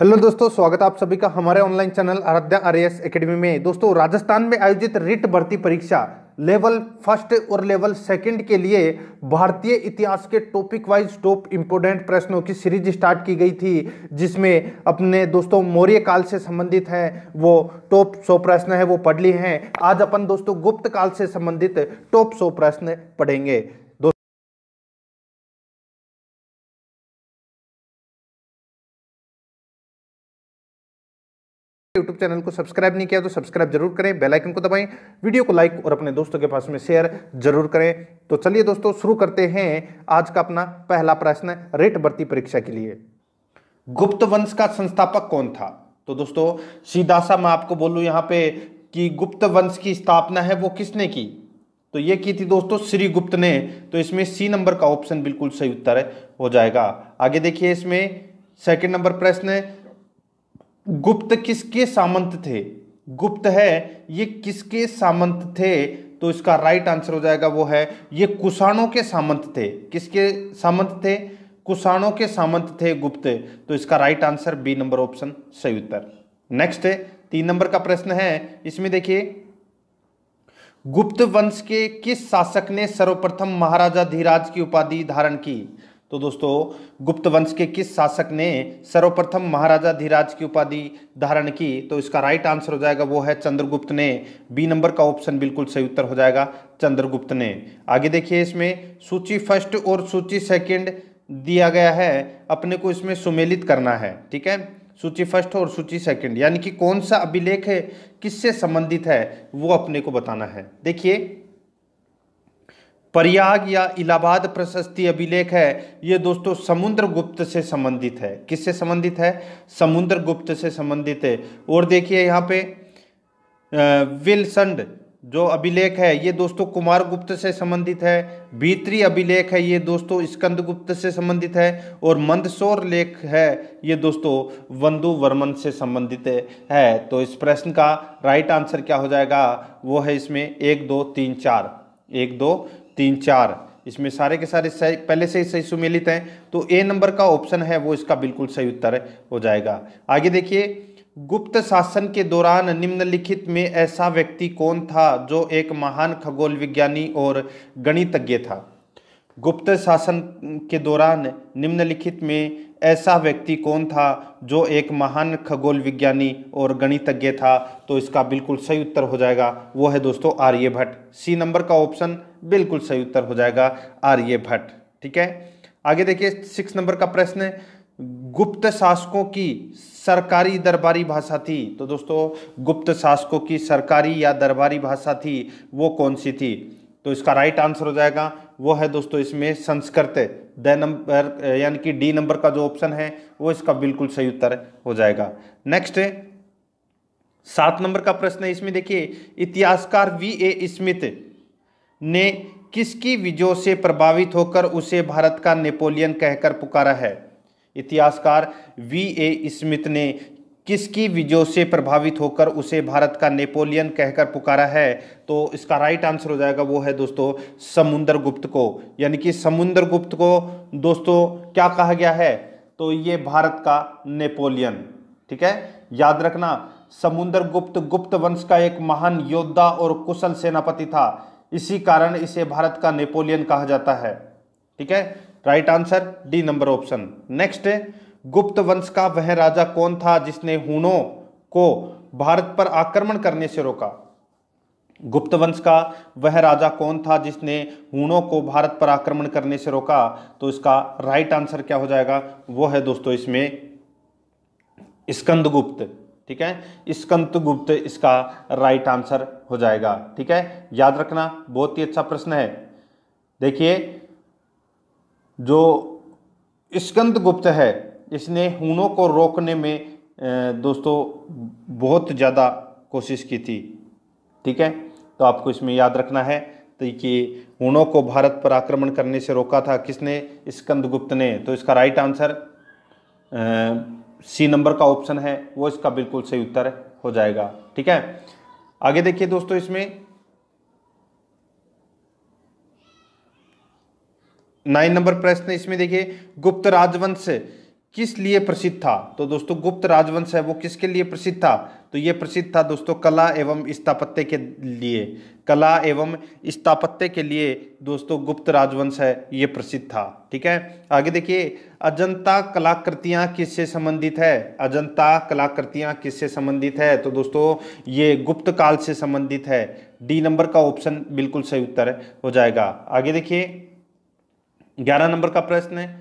hello दोस्तों स्वागत आप सभी का हमारे ऑनलाइन चैनल आराध्या एस एकेडमी में दोस्तों राजस्थान में आयोजित रिट भर्ती परीक्षा लेवल फर्स्ट और लेवल सेकंड के लिए भारतीय इतिहास के टॉपिक वाइज टॉप इम्पोर्टेंट प्रश्नों की सीरीज स्टार्ट की गई थी जिसमें अपने दोस्तों मौर्य काल से संबंधित हैं वो टॉप सौ प्रश्न है वो पढ़ लिए हैं आज अपन दोस्तों गुप्त काल से संबंधित टॉप सौ प्रश्न पढ़ेंगे यूट्यूब चैनल को सब्सक्राइब नहीं किया तो सब्सक्राइब जरूर करें बेलाइकन को दबाएं वीडियो को लाइक और अपने दोस्तों के पास में शेयर जरूर करें तो चलिए दोस्तों शुरू करते हैं आज का अपना पहला प्रश्न रेट भर्ती परीक्षा के लिए गुप्त वंश का संस्थापक कौन था तो दोस्तों सीधा सा मैं आपको बोलूं यहां पे कि गुप्त वंश की स्थापना है वो किसने की तो ये की थी दोस्तों श्री गुप्त ने तो इसमें सी नंबर का ऑप्शन बिल्कुल सही उत्तर हो जाएगा आगे देखिए इसमें सेकंड नंबर प्रश्न है गुप्त किसके सामंत थे गुप्त है ये किसके सामंत थे तो इसका राइट आंसर हो जाएगा वो है ये कुषाणों के सामंत थे किसके सामंत थे कुषाणों के सामंत थे गुप्त तो इसका right answer B number option सही उत्तर नेक्स्ट है तीन नंबर का प्रश्न है इसमें देखिए गुप्त वंश के किस शासक ने सर्वप्रथम महाराजा धीराज की उपाधि धारण की तो दोस्तों गुप्त वंश के किस शासक ने सर्वप्रथम महाराजा धीराज की उपाधि धारण की तो इसका राइट आंसर हो जाएगा वो है चंद्रगुप्त ने बी नंबर का ऑप्शन बिल्कुल सही उत्तर हो जाएगा चंद्रगुप्त ने आगे देखिए इसमें सूची फर्स्ट और सूची सेकंड दिया गया है अपने को इसमें सुमेलित करना है ठीक है सूची फर्स्ट और सूची सेकेंड यानी कि कौन सा अभिलेख किससे संबंधित है वो अपने को बताना है देखिए प्रयाग या इलाहाबाद प्रशस्ति अभिलेख है ये दोस्तों समुद्र गुप्त से संबंधित है किससे संबंधित है समुद्र गुप्त से संबंधित है और देखिए यहाँ पे विलसंड जो अभिलेख है ये दोस्तों कुमार गुप्त से संबंधित है भीतरी अभिलेख है ये दोस्तों स्कंद गुप्त से संबंधित है और मंदसौर लेख है ये दोस्तों वंदु वर्मन से संबंधित है तो इस प्रश्न का राइट आंसर क्या हो जाएगा वो है इसमें एक दो तीन चार एक दो तीन चार इसमें सारे के सारे सही पहले से ही सही सुमेलित हैं तो ए नंबर का ऑप्शन है वो इसका बिल्कुल सही उत्तर हो जाएगा आगे देखिए गुप्त शासन के दौरान निम्नलिखित में ऐसा व्यक्ति कौन था जो एक महान खगोल विज्ञानी और गणितज्ञ था गुप्त शासन के दौरान निम्नलिखित में ऐसा व्यक्ति कौन था जो एक महान खगोल विज्ञानी और गणितज्ञ था तो इसका बिल्कुल सही उत्तर हो जाएगा वो है दोस्तों आर्यभट्ट सी नंबर का ऑप्शन बिल्कुल सही उत्तर हो जाएगा आर्यभट्ट ठीक है आगे देखिए सिक्स नंबर का प्रश्न है गुप्त शासकों की सरकारी दरबारी भाषा थी तो दोस्तों गुप्त शासकों की सरकारी या दरबारी भाषा थी वो कौन सी थी तो इसका राइट आंसर हो जाएगा वो है दोस्तों इसमें संस्कृत द नंबर यानी कि डी नंबर का जो ऑप्शन है वो इसका बिल्कुल सही उत्तर हो जाएगा नेक्स्ट सात नंबर का प्रश्न है इसमें देखिए इतिहासकार वी ए स्मिथ ने किसकी विजय से प्रभावित होकर उसे भारत का नेपोलियन कहकर पुकारा है इतिहासकार वी ए स्मिथ ने किसकी विजय से प्रभावित होकर उसे भारत का नेपोलियन कहकर पुकारा है तो इसका राइट आंसर हो जाएगा वो है दोस्तों समुंदर गुप्त को यानी कि समुंदर गुप्त को दोस्तों क्या कहा गया है तो ये भारत का नेपोलियन ठीक है याद रखना समुंदर गुप्त गुप्त वंश का एक महान योद्धा और कुशल सेनापति था इसी कारण इसे भारत का नेपोलियन कहा जाता है ठीक है right answer D number option next Gupta वंश का वह राजा कौन था जिसने हूणों को भारत पर आक्रमण करने से रोका गुप्त वंश का वह राजा कौन था जिसने हूणों को भारत पर आक्रमण करने से रोका तो इसका राइट आंसर क्या हो जाएगा वो है दोस्तों इसमें स्कंदगुप्त ठीक है स्कंदगुप्त इसका राइट आंसर हो जाएगा ठीक है याद रखना बहुत ही अच्छा प्रश्न है देखिए जो स्कंदगुप्त है इसने हूणों को रोकने में दोस्तों बहुत ज़्यादा कोशिश की थी ठीक है तो आपको इसमें याद रखना है तो कि हूणों को भारत पर आक्रमण करने से रोका था किसने स्कंदगुप्त ने तो इसका राइट आंसर सी नंबर का ऑप्शन है वो इसका बिल्कुल सही उत्तर हो जाएगा ठीक है आगे देखिए दोस्तों इसमें नाइन नंबर प्रश्न इसमें देखिए गुप्त राजवंश किस लिए प्रसिद्ध था तो दोस्तों गुप्त राजवंश है वो किसके लिए प्रसिद्ध था तो ये प्रसिद्ध था दोस्तों कला एवं स्थापत्य के लिए कला एवं स्थापत्य के लिए दोस्तों गुप्त राजवंश है ये प्रसिद्ध था ठीक है आगे देखिए अजंता कलाकृतियाँ किससे संबंधित है अजंता कलाकृतियाँ किससे संबंधित है तो दोस्तों ये गुप्त काल से संबंधित है डी नंबर का ऑप्शन बिल्कुल सही उत्तर हो जाएगा आगे देखिए ग्यारह नंबर का प्रश्न है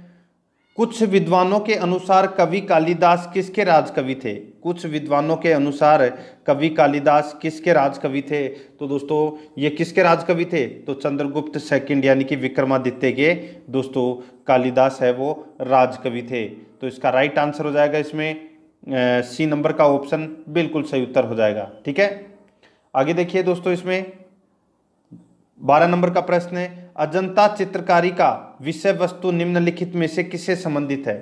कुछ विद्वानों के अनुसार कवि कालिदास किसके राजकवि थे कुछ विद्वानों के अनुसार कवि कालिदास किसके राजकवि थे तो दोस्तों ये किसके राजकवि थे तो चंद्रगुप्त सेकंड यानी कि विक्रमादित्य के दोस्तों कालिदास है वो राजकवि थे तो इसका राइट आंसर हो जाएगा इसमें सी नंबर का ऑप्शन बिल्कुल सही उत्तर हो जाएगा ठीक है आगे देखिए दोस्तों इसमें बारह नंबर का प्रश्न है अजंता चित्रकारी का विषय वस्तु निम्नलिखित में से किससे संबंधित है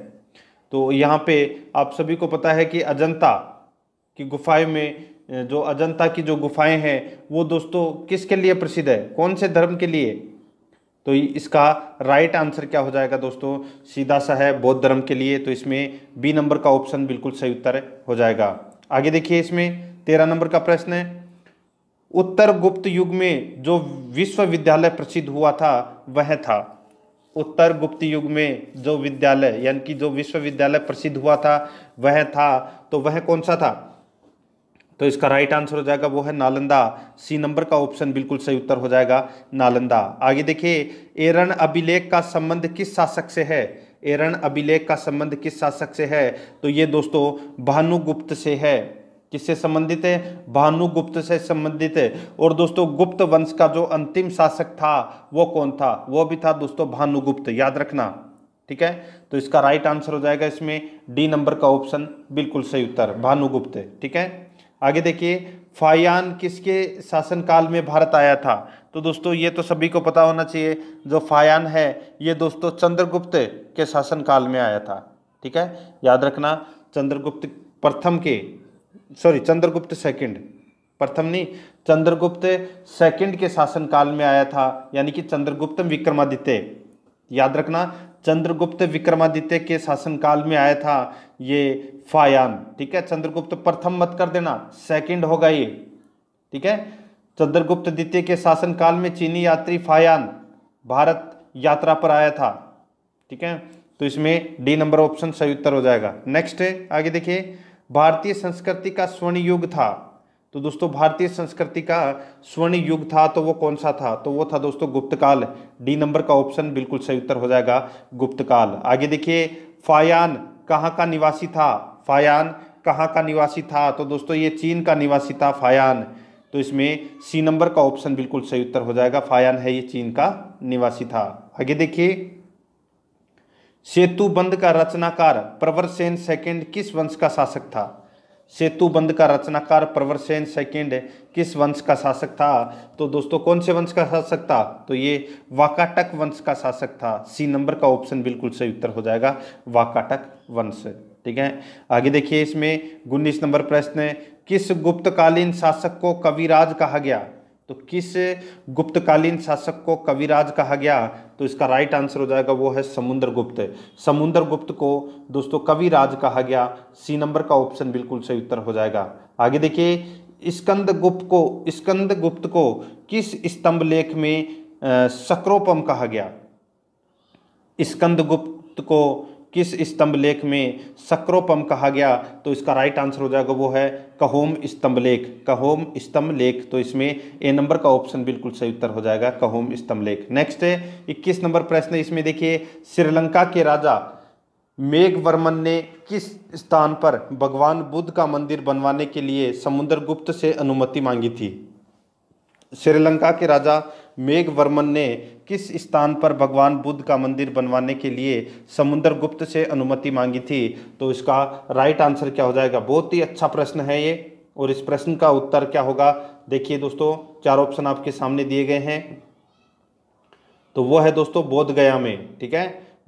तो यहाँ पे आप सभी को पता है कि अजंता की गुफाएं में जो अजंता की जो गुफाएं हैं वो दोस्तों किसके लिए प्रसिद्ध है कौन से धर्म के लिए तो इसका राइट आंसर क्या हो जाएगा दोस्तों सीधा सा है बौद्ध धर्म के लिए तो इसमें बी नंबर का ऑप्शन बिल्कुल सही उत्तर हो जाएगा आगे देखिए इसमें तेरह नंबर का प्रश्न है उत्तर गुप्त युग में जो विश्वविद्यालय प्रसिद्ध हुआ था वह था उत्तर गुप्त युग में जो विद्यालय यानी कि जो विश्वविद्यालय प्रसिद्ध हुआ था वह था तो वह कौन सा था तो इसका राइट आंसर हो जाएगा वो है नालंदा सी नंबर का ऑप्शन बिल्कुल सही उत्तर हो जाएगा नालंदा आगे देखिए एरन अभिलेख का संबंध किस शासक से है एरन अभिलेख का संबंध किस शासक से है तो ये दोस्तों भानुगुप्त से है किससे संबंधित है भानुगुप्त से संबंधित है और दोस्तों गुप्त वंश का जो अंतिम शासक था वो कौन था वो भी था दोस्तों भानुगुप्त याद रखना ठीक है तो इसका राइट आंसर हो जाएगा इसमें डी नंबर का ऑप्शन बिल्कुल सही उत्तर भानुगुप्त ठीक है आगे देखिए फायान किसके शासनकाल में भारत आया था तो दोस्तों ये तो सभी को पता होना चाहिए जो फायान है ये दोस्तों चंद्रगुप्त के शासनकाल में आया था ठीक है याद रखना चंद्रगुप्त प्रथम के सॉरी चंद्रगुप्त सेकंड प्रथम नहीं चंद्रगुप्त सेकंड के शासनकाल में आया था यानी कि चंद्रगुप्त विक्रमादित्य याद रखना चंद्रगुप्त विक्रमादित्य के शासनकाल में आया था ये फायान ठीक है चंद्रगुप्त प्रथम मत कर देना सेकंड होगा ये ठीक है चंद्रगुप्त द्वितीय के शासनकाल में चीनी यात्री फायान भारत यात्रा पर आया था ठीक है तो इसमें डी नंबर ऑप्शन सही उत्तर हो जाएगा नेक्स्ट आगे देखिए भारतीय संस्कृति का स्वर्ण युग था तो दोस्तों भारतीय संस्कृति का स्वर्ण युग था तो वो कौन सा था तो वो था दोस्तों गुप्तकाल डी नंबर का ऑप्शन बिल्कुल सही उत्तर हो जाएगा गुप्तकाल आगे देखिए फायान कहाँ का निवासी था फायान कहाँ का निवासी था तो दोस्तों ये चीन का निवासी था फायान तो इसमें सी नंबर का ऑप्शन बिल्कुल सही उत्तर हो जाएगा फायान है ये चीन का निवासी था आगे देखिए बंद का रचनाकार प्रवरसेन सेकेंड किस वंश का शासक था बंद का रचनाकार प्रवरसेन सेकेंड किस वंश का शासक था तो दोस्तों कौन से वंश का शासक था तो ये वाकाटक वंश का शासक था सी नंबर का ऑप्शन बिल्कुल सही उत्तर हो जाएगा वाकाटक वंश ठीक है आगे देखिए इसमें उन्नीस नंबर प्रश्न है किस गुप्तकालीन शासक को कविराज कहा गया तो किस गुप्तकालीन शासक को कविराज कहा गया तो इसका राइट आंसर हो जाएगा वो है समुद्र गुप्त समुद्र गुप्त को दोस्तों कविराज कहा गया सी नंबर का ऑप्शन बिल्कुल सही उत्तर हो जाएगा आगे देखिए स्कंद गुप्त को स्कंद गुप्त को किस स्तंभ लेख में सक्रोपम कहा गया स्कंद गुप्त को किस स्तंभ लेख में सक्रोपम कहा गया तो इसका राइट आंसर हो जाएगा वो है कहोम स्तंभ लेख कहोम स्तंभ लेख तो इसमें ए नंबर का ऑप्शन बिल्कुल सही उत्तर हो जाएगा कहोम स्तंभ लेख नेक्स्ट है इक्कीस नंबर प्रश्न इसमें देखिए श्रीलंका के राजा मेघवर्मन ने किस स्थान पर भगवान बुद्ध का मंदिर बनवाने के लिए समुद्रगुप्त से अनुमति मांगी थी श्रीलंका के राजा मेघवर्मन ने किस स्थान पर भगवान बुद्ध का मंदिर बनवाने के लिए समुद्र गुप्त से अनुमति मांगी थी तो इसका राइट आंसर क्या हो जाएगा बहुत ही अच्छा प्रश्न है ये और इस प्रश्न का उत्तर क्या होगा देखिए दोस्तों चार ऑप्शन आपके सामने दिए गए हैं तो वो है दोस्तों बोध गया में ठीक है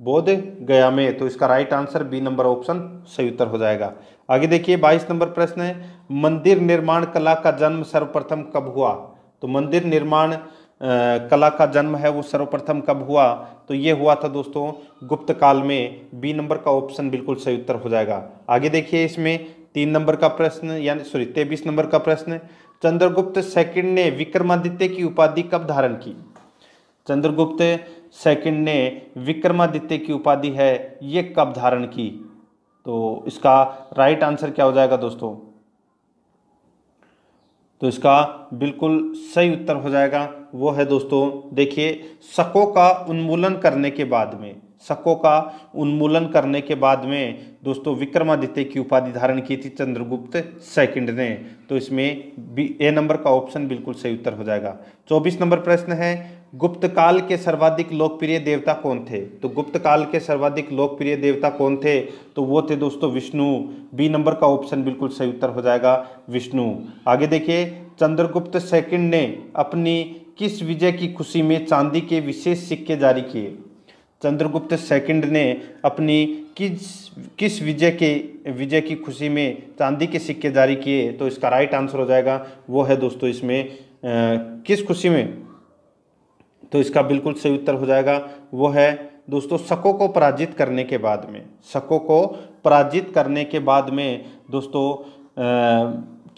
बोध गया में तो इसका right answer B number option सही उत्तर हो जाएगा आगे देखिए 22 नंबर प्रश्न है मंदिर निर्माण कला का जन्म सर्वप्रथम कब हुआ तो मंदिर निर्माण कला का जन्म है वो सर्वप्रथम कब हुआ तो ये हुआ था दोस्तों गुप्त काल में बी नंबर का ऑप्शन बिल्कुल सही उत्तर हो जाएगा आगे देखिए इसमें तीन नंबर का प्रश्न यानी सॉरी तेईस नंबर का प्रश्न चंद्रगुप्त सेकंड ने विक्रमादित्य की उपाधि कब धारण की चंद्रगुप्त सेकंड ने विक्रमादित्य की उपाधि है ये कब धारण की तो इसका राइट आंसर क्या हो जाएगा दोस्तों तो इसका बिल्कुल सही उत्तर हो जाएगा वो है दोस्तों देखिए शकों का उन्मूलन करने के बाद में शकों का उन्मूलन करने के बाद में दोस्तों विक्रमादित्य की उपाधि धारण की थी चंद्रगुप्त सेकंड ने तो इसमें बी ए नंबर का ऑप्शन बिल्कुल सही उत्तर हो जाएगा चौबीस नंबर प्रश्न है गुप्त काल के सर्वाधिक लोकप्रिय देवता कौन थे तो गुप्त काल के सर्वाधिक लोकप्रिय देवता कौन थे तो वो थे दोस्तों विष्णु बी नंबर का ऑप्शन बिल्कुल सही उत्तर हो जाएगा विष्णु आगे देखिए चंद्रगुप्त सेकंड ने अपनी किस विजय की खुशी में चांदी के विशेष सिक्के जारी किए चंद्रगुप्त सेकंड ने अपनी किस किस विजय के विजय की खुशी में चांदी के सिक्के जारी किए तो इसका राइट आंसर हो जाएगा वो है दोस्तों इसमें आ, किस खुशी में तो इसका बिल्कुल सही उत्तर हो जाएगा वो है दोस्तों शकों को पराजित करने के बाद में शकों को पराजित करने के बाद में दोस्तों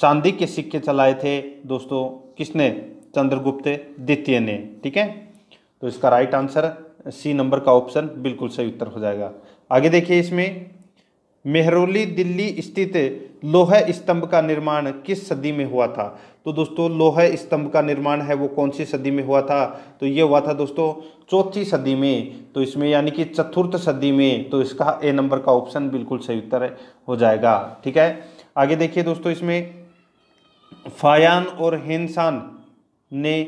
चांदी के सिक्के चलाए थे दोस्तों किसने चंद्रगुप्त द्वितीय ने ठीक है तो इसका राइट आंसर सी नंबर का ऑप्शन बिल्कुल सही उत्तर हो जाएगा आगे देखिए इसमें मेहरोली दिल्ली स्थित लोह स्तंभ का निर्माण किस सदी में हुआ था तो दोस्तों लोहे स्तंभ का निर्माण है वो कौन सी सदी में हुआ था तो ये हुआ था दोस्तों चौथी सदी में तो इसमें यानी कि चतुर्थ सदी में तो इसका ए नंबर का ऑप्शन बिल्कुल सही उत्तर हो जाएगा ठीक है आगे देखिए दोस्तों इसमें फायान और हेनसान ने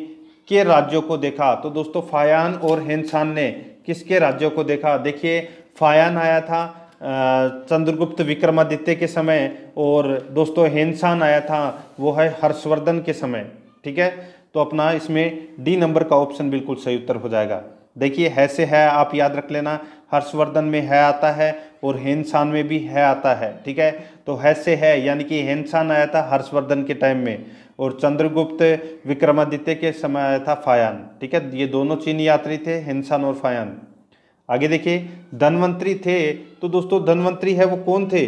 के राज्यों को देखा तो दोस्तों फायान और हेनसान ने किसके राज्यों को देखा देखिए फायान आया था चंद्रगुप्त विक्रमादित्य के समय और दोस्तों हेनसान आया था वो है हर्षवर्धन के समय ठीक है तो अपना इसमें डी नंबर का ऑप्शन बिल्कुल सही उत्तर हो जाएगा देखिए है से है आप याद रख लेना हर्षवर्धन में है आता है और हेनसान में भी है आता है ठीक है तो है से है यानी कि हेनसान आया था हर्षवर्धन के टाइम में और चंद्रगुप्त विक्रमादित्य के समय आया था फायान ठीक है ये दोनों चीनी यात्री थे हेनसान और फायान आगे देखिए धनवंतरी थे तो दोस्तों धनवंतरी है वो कौन थे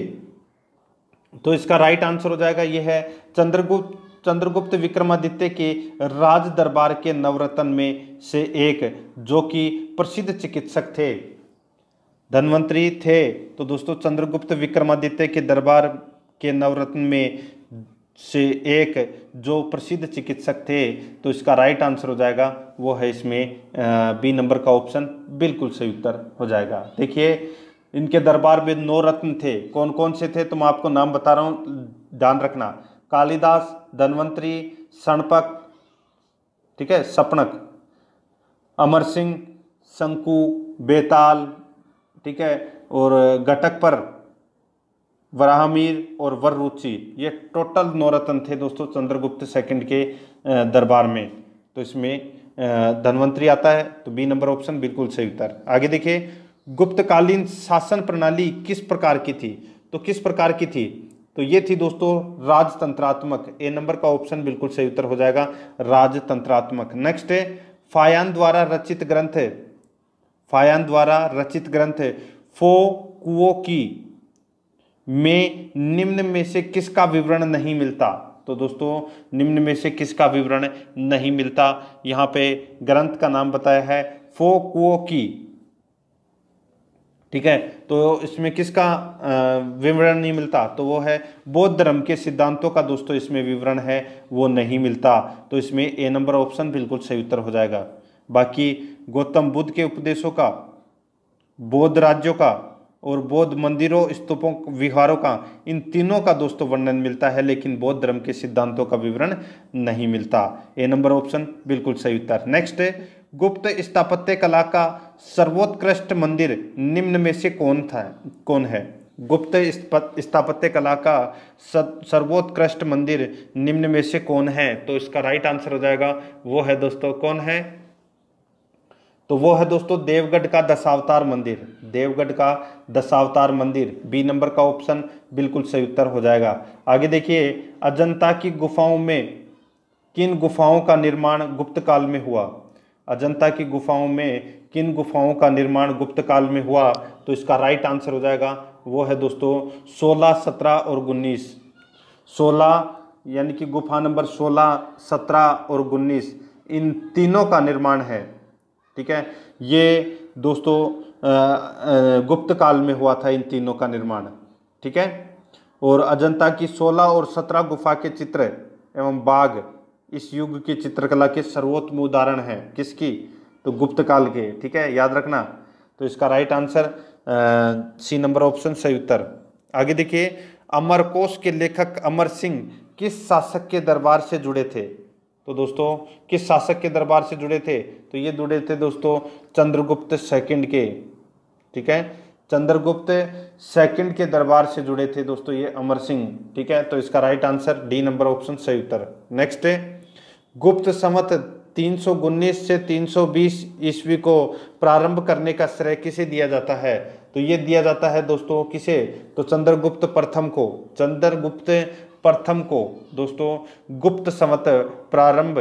तो इसका राइट आंसर हो जाएगा ये है चंद्रगुप्त चंद्रगुप्त विक्रमादित्य के राज दरबार के नवरत्न में से एक जो कि प्रसिद्ध चिकित्सक थे धनवंतरी थे तो दोस्तों चंद्रगुप्त विक्रमादित्य के दरबार के नवरत्न में से एक जो प्रसिद्ध चिकित्सक थे तो इसका राइट आंसर हो जाएगा वो है इसमें बी नंबर का ऑप्शन बिल्कुल सही उत्तर हो जाएगा देखिए इनके दरबार में नौ रत्न थे कौन कौन से थे तो मैं आपको नाम बता रहा हूँ ध्यान रखना कालिदास धनवंतरी सणपक ठीक है सपनक अमर सिंह शंकु बेताल ठीक है और घटक पर वराहमीर और वररुचि ये टोटल नौ रत्न थे दोस्तों चंद्रगुप्त सेकंड के दरबार में तो इसमें धनवंतरी आता है तो बी नंबर ऑप्शन बिल्कुल सही उत्तर आगे देखिए गुप्तकालीन शासन प्रणाली किस प्रकार की थी तो किस प्रकार की थी तो ये थी दोस्तों राजतंत्रात्मक ए नंबर का ऑप्शन बिल्कुल सही उत्तर हो जाएगा राजतंत्रात्मक नेक्स्ट है फायान द्वारा रचित ग्रंथ फायान द्वारा रचित ग्रंथ फो कुओ की में निम्न में से किसका विवरण नहीं मिलता तो दोस्तों निम्न में से किसका विवरण नहीं मिलता यहाँ पे ग्रंथ का नाम बताया है फो कुओ की ठीक है तो इसमें किसका विवरण नहीं मिलता तो वो है बौद्ध धर्म के सिद्धांतों का दोस्तों इसमें विवरण है वो नहीं मिलता तो इसमें ए नंबर ऑप्शन बिल्कुल सही उत्तर हो जाएगा बाकी गौतम बुद्ध के उपदेशों का बौद्ध राज्यों का और बौद्ध मंदिरों स्तूपों विहारों का इन तीनों का दोस्तों वर्णन मिलता है लेकिन बौद्ध धर्म के सिद्धांतों का विवरण नहीं मिलता ए नंबर ऑप्शन बिल्कुल सही उत्तर नेक्स्ट है गुप्त स्थापत्य कला का सर्वोत्कृष्ट मंदिर निम्न में से कौन था कौन है गुप्त स्थापत्य कला का सर्वोत्कृष्ट मंदिर निम्न में से कौन है तो इसका राइट आंसर हो जाएगा वो है दोस्तों कौन है तो वो है दोस्तों देवगढ़ का दशावतार मंदिर देवगढ़ का दशावतार मंदिर बी नंबर का ऑप्शन बिल्कुल सही उत्तर हो जाएगा आगे देखिए अजंता की गुफाओं में किन गुफाओं का निर्माण गुप्त काल में हुआ अजंता की गुफाओं में किन गुफाओं का निर्माण गुप्त काल में हुआ तो इसका राइट आंसर हो जाएगा वो है दोस्तों सोलह सत्रह और उन्नीस सोलह यानी कि गुफा नंबर सोलह सत्रह और उन्नीस इन तीनों का निर्माण है ठीक है ये दोस्तों गुप्त काल में हुआ था इन तीनों का निर्माण ठीक है और अजंता की 16 और 17 गुफा के चित्र एवं बाघ इस युग की चित्रकला के सर्वोत्तम उदाहरण है किसकी तो गुप्त काल के ठीक है याद रखना तो इसका right answer C number option सही उत्तर आगे देखिए अमरकोश के लेखक अमर सिंह किस शासक के दरबार से जुड़े थे तो दोस्तों किस शासक के दरबार से जुड़े थे तो ये जुड़े थे दोस्तों चंद्रगुप्त सेकंड के ठीक है चंद्रगुप्त सेकंड के दरबार से जुड़े थे दोस्तों ये अमर सिंह ठीक है तो इसका right answer D number option सही उत्तर नेक्स्ट है गुप्त समत तीन से 320 ईस्वी को प्रारंभ करने का श्रेय किसे दिया जाता है तो ये दिया जाता है दोस्तों किसे तो चंद्रगुप्त प्रथम को चंद्रगुप्त प्रथम को दोस्तों गुप्त संवत प्रारंभ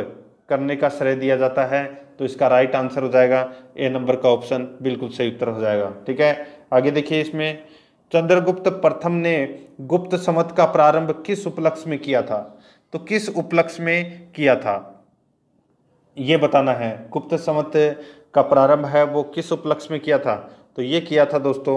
करने का श्रेय दिया जाता है तो इसका राइट आंसर हो जाएगा ए नंबर का ऑप्शन बिल्कुल सही उत्तर हो जाएगा ठीक है आगे देखिए इसमें चंद्रगुप्त प्रथम ने गुप्त संवत का प्रारंभ किस उपलक्ष्य में किया था तो किस उपलक्ष्य में किया था यह बताना है गुप्त संवत का प्रारंभ है वो किस उपलक्ष्य में किया था तो यह किया था दोस्तों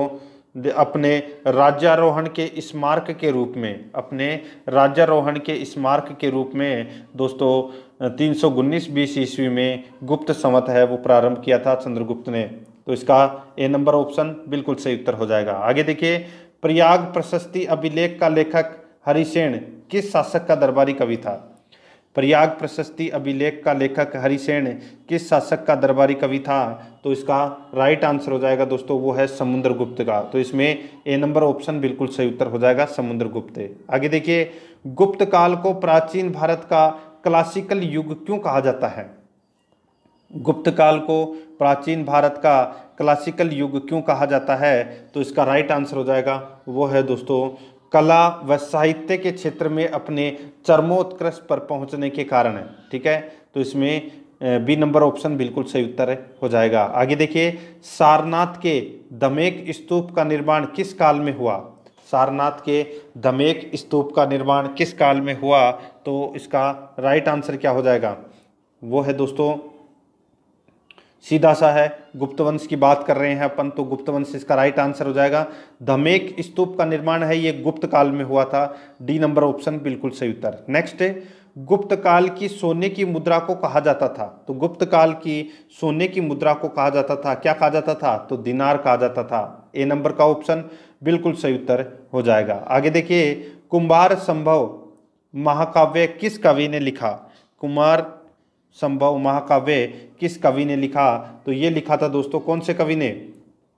अपने राज्यारोहण के स्मारक के रूप में अपने राज्यारोहण के स्मारक के रूप में दोस्तों तीन सौ उन्नीस बीस ईस्वी में गुप्त संवत है वो प्रारंभ किया था चंद्रगुप्त ने तो इसका ए नंबर ऑप्शन बिल्कुल सही उत्तर हो जाएगा आगे देखिए प्रयाग प्रशस्ति अभिलेख का लेखक हरिसेन किस शासक का दरबारी कवि था प्रयाग प्रशस्ति अभिलेख का लेखक हरिसेन किस शासक का दरबारी कवि था तो इसका राइट आंसर हो जाएगा दोस्तों वो है समुद्रगुप्त का तो इसमें ए नंबर ऑप्शन बिल्कुल सही उत्तर हो जाएगा समुद्रगुप्त आगे देखिए गुप्त काल को प्राचीन भारत का क्लासिकल युग क्यों कहा जाता है गुप्त काल को प्राचीन भारत का क्लासिकल युग क्यों कहा जाता है तो इसका राइट आंसर हो जाएगा वो है दोस्तों कला व साहित्य के क्षेत्र में अपने चरमोत्कृष्ट पर पहुंचने के कारण है ठीक है तो इसमें बी नंबर ऑप्शन बिल्कुल सही उत्तर हो जाएगा आगे देखिए सारनाथ के दमेक स्तूप का निर्माण किस काल में हुआ सारनाथ के दमेक स्तूप का निर्माण किस काल में हुआ तो इसका राइट आंसर क्या हो जाएगा वो है दोस्तों सीधा सा है गुप्त वंश की बात कर रहे हैं अपन तो गुप्त वंश इसका राइट आंसर हो जाएगा धमेक स्तूप का निर्माण है ये गुप्त काल में हुआ था डी नंबर ऑप्शन बिल्कुल सही उत्तर नेक्स्ट है गुप्त काल की सोने की मुद्रा को कहा जाता था तो गुप्त काल की सोने की मुद्रा को कहा जाता था क्या कहा जाता था तो दिनार कहा जाता था ए नंबर का ऑप्शन बिल्कुल सही उत्तर हो जाएगा आगे देखिए कुंभार संभव महाकाव्य किस कवि ने लिखा कुमार संभव महाकाव्य किस कवि ने लिखा तो ये लिखा था दोस्तों कौन से कवि ने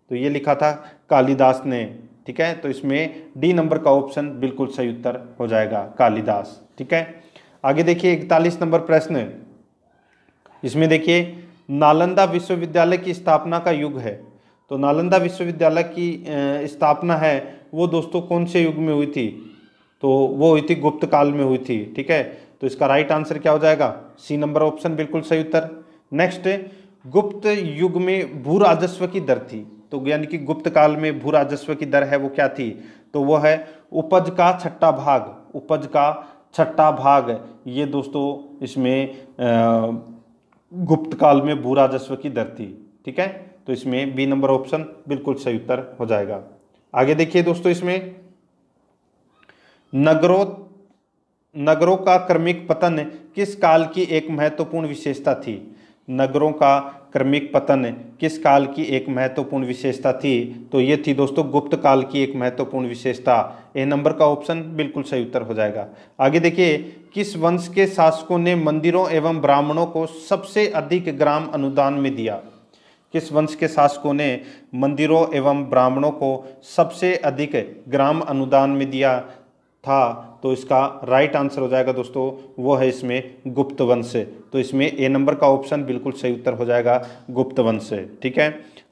तो ये लिखा था कालिदास ने ठीक है तो इसमें डी नंबर का ऑप्शन बिल्कुल सही उत्तर हो जाएगा कालिदास ठीक है आगे देखिए इकतालीस नंबर प्रश्न इसमें देखिए नालंदा विश्वविद्यालय की स्थापना का युग है तो नालंदा विश्वविद्यालय की स्थापना है वो दोस्तों कौन से युग में हुई थी तो वो हुई थी गुप्त काल में हुई थी ठीक है तो इसका राइट आंसर क्या हो जाएगा सी नंबर ऑप्शन बिल्कुल सही उत्तर नेक्स्ट गुप्त युग में भू राजस्व की दर थी तो यानी कि गुप्त काल में भू राजस्व की दर है वो क्या थी तो वो है उपज का छठा भाग उपज का छठा भाग ये दोस्तों इसमें गुप्त काल में भू राजस्व की दर थी ठीक है तो इसमें बी नंबर ऑप्शन बिल्कुल सही उत्तर हो जाएगा आगे देखिए दोस्तों इसमें नगरों नगरों का क्रमिक पतन किस काल की एक महत्वपूर्ण विशेषता थी नगरों का क्रमिक पतन किस काल की एक महत्वपूर्ण विशेषता थी तो ये थी दोस्तों गुप्त काल की एक महत्वपूर्ण विशेषता ए नंबर का ऑप्शन बिल्कुल सही उत्तर हो जाएगा आगे देखिए किस वंश के शासकों ने मंदिरों एवं ब्राह्मणों को सबसे अधिक ग्राम अनुदान में दिया किस वंश के शासकों ने मंदिरों एवं ब्राह्मणों को सबसे अधिक ग्राम अनुदान में दिया था तो इसका राइट आंसर हो जाएगा दोस्तों वो है इसमें गुप्त वंश तो इसमें ए नंबर का ऑप्शन बिल्कुल सही उत्तर हो जाएगा गुप्त वंश ठीक है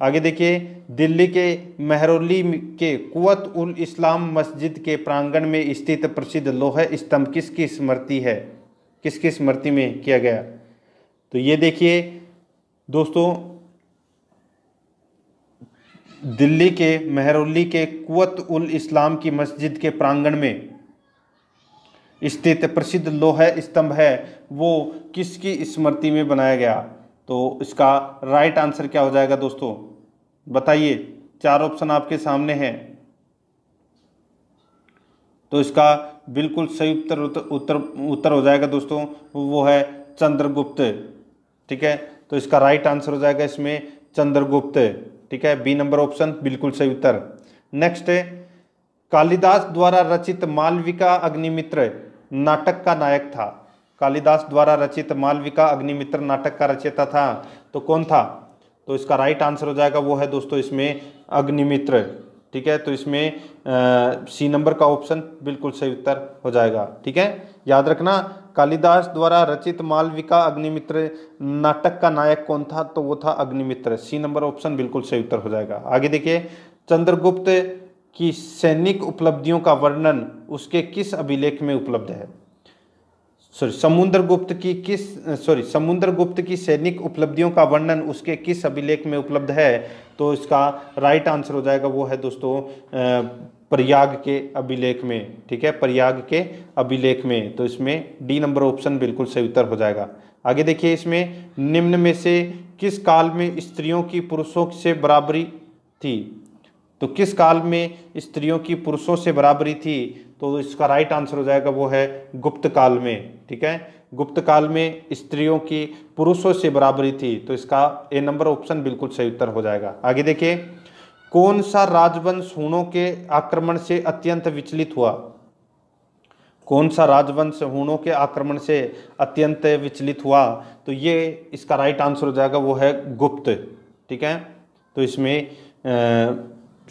आगे देखिए दिल्ली के महरौली के कुत उल इस्लाम मस्जिद के प्रांगण में स्थित प्रसिद्ध लोह स्तंभ किसकी स्मृति है किसकी स्मृति में किया गया तो ये देखिए दोस्तों दिल्ली के महरौली के कुत उल इस्लाम की मस्जिद के प्रांगण में स्थित प्रसिद्ध लोह स्तंभ है वो किसकी स्मृति में बनाया गया तो इसका राइट आंसर क्या हो जाएगा दोस्तों बताइए चार ऑप्शन आपके सामने हैं तो इसका बिल्कुल सही उत्तर उत्तर उत्तर हो जाएगा दोस्तों वो है चंद्रगुप्त ठीक है तो इसका राइट आंसर हो जाएगा इसमें चंद्रगुप्त ठीक है बी नंबर ऑप्शन बिल्कुल सही उत्तर नेक्स्ट है कालिदास द्वारा रचित मालविका अग्निमित्र नाटक का नायक था कालिदास द्वारा रचित मालविका अग्निमित्र नाटक का रचयिता था तो कौन था तो इसका राइट आंसर हो जाएगा वो है दोस्तों इसमें अग्निमित्र ठीक है तो इसमें सी नंबर का ऑप्शन बिल्कुल सही उत्तर हो जाएगा ठीक है याद रखना कालिदास द्वारा रचित मालविका अग्निमित्र नाटक का नायक कौन था तो वो था अग्निमित्र सी नंबर ऑप्शन बिल्कुल सही उत्तर हो जाएगा आगे देखिए चंद्रगुप्त की सैनिक उपलब्धियों का वर्णन उसके किस अभिलेख में उपलब्ध है सॉरी समुद्रगुप्त की किस सॉरी समुद्रगुप्त की सैनिक उपलब्धियों का वर्णन उसके किस अभिलेख में उपलब्ध है तो इसका राइट आंसर हो जाएगा वो है दोस्तों प्रयाग के अभिलेख में ठीक है प्रयाग के अभिलेख में तो इसमें डी नंबर ऑप्शन बिल्कुल सही उत्तर हो जाएगा आगे देखिए इसमें निम्न में से किस काल में स्त्रियों की पुरुषों से बराबरी थी तो किस काल में स्त्रियों की पुरुषों से बराबरी थी तो इसका राइट आंसर हो जाएगा वो है गुप्त काल में ठीक है गुप्त काल में स्त्रियों की पुरुषों से बराबरी थी तो इसका ए नंबर ऑप्शन बिल्कुल सही उत्तर हो जाएगा आगे देखिए कौन सा राजवंश हुणों के आक्रमण से अत्यंत विचलित हुआ कौन सा राजवंश हुणों के आक्रमण से अत्यंत विचलित हुआ तो ये इसका राइट आंसर हो जाएगा वो है गुप्त ठीक है तो इसमें आ,